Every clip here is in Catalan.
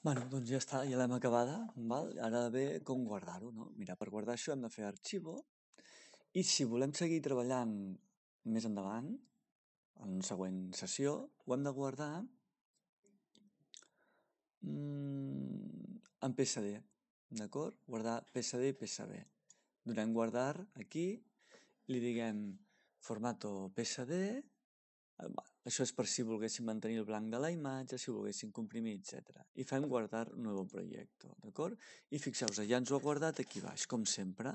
Bueno, doncs ja està, ja l'hem acabada, val? ara ve com guardar-ho, no? Mira, per guardar això hem de fer arxivo i si volem seguir treballant més endavant, en una següent sessió, ho hem de guardar mm, en PSD, d'acord? Guardar PSD i PSB. Donem guardar aquí, li diguem formato PSD Eh, això és per si volguessin mantenir el blanc de la imatge, si ho comprimir, etc. I fem guardar un nou projecte, d'acord? I fixeu-vos, ja ens ho ha guardat aquí baix, com sempre.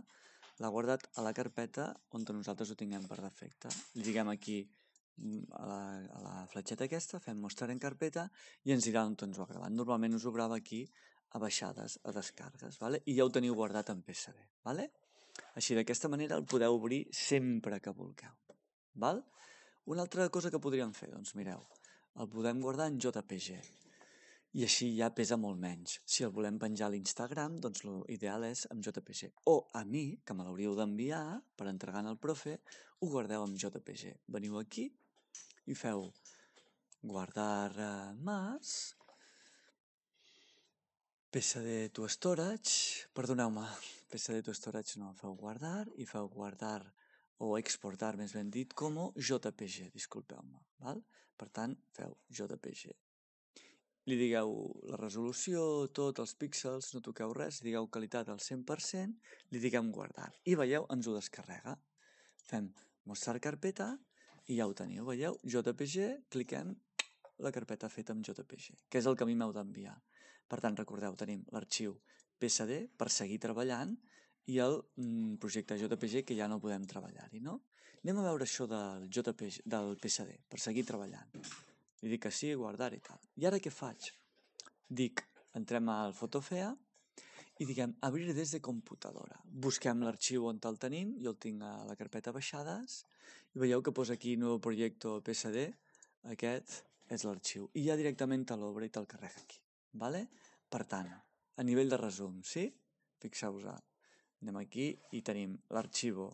L'ha guardat a la carpeta on nosaltres ho tinguem per defecte. Lliguem aquí mm, a la, a la fletxeta aquesta, fem mostrar en carpeta i ens dirà on ens ho ha gravat. Normalment us ho grava aquí a baixades, a descargues, vale? i ja ho teniu guardat en PSD. Vale? Així d'aquesta manera el podeu obrir sempre que vulgueu. Val? Una altra cosa que podríem fer, doncs mireu, el podem guardar en JPG i així ja pesa molt menys. Si el volem penjar a l'Instagram, doncs l'ideal és amb JPG. O a mi, que me l'hauríeu d'enviar per entregar al profe, ho guardeu amb JPG. Veniu aquí i feu guardar eh, peça de tu storage, perdoneu-me, de tu storage no, feu guardar i feu guardar o exportar més ben dit, com JPG, disculpeu-me. Val? Per tant, feu JPG. Li digueu la resolució, tots els píxels, no toqueu res, digueu qualitat al 100%, li diguem guardar. I veieu, ens ho descarrega. Fem mostrar carpeta i ja ho teniu. Veieu, JPG, cliquem la carpeta feta amb JPG, que és el que a mi m'heu d'enviar. Per tant, recordeu, tenim l'arxiu PSD per seguir treballant i el mm, projecte JPG que ja no podem treballar-hi, no? Anem a veure això del, JPG, del PSD per seguir treballant. I dic que sí, guardar i tal. I ara què faig? Dic, entrem al Fotofea i diguem, abrir des de computadora. Busquem l'arxiu on el tenim, jo el tinc a la carpeta baixades, i veieu que posa aquí nou projecte PSD, aquest és l'arxiu. I ja directament te l'obre i te'l carrega aquí. Vale? Per tant, a nivell de resum, sí? Fixeu-vos, Anem aquí i tenim l'arxiu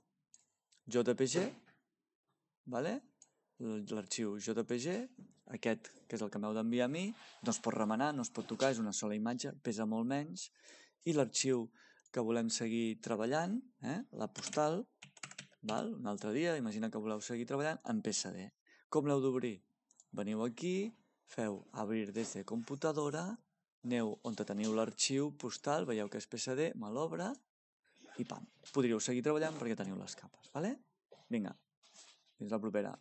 JPG, vale? l'arxiu JPG, aquest que és el que m'heu d'enviar a mi, no es pot remenar, no es pot tocar, és una sola imatge, pesa molt menys, i l'arxiu que volem seguir treballant, eh? la postal, val? un altre dia, imagina que voleu seguir treballant, en PSD. Com l'heu d'obrir? Veniu aquí, feu abrir des de computadora, aneu on teniu l'arxiu postal, veieu que és PSD, me l'obre, i pam. Podríeu seguir treballant perquè teniu les capes, vale? Vinga, fins la propera.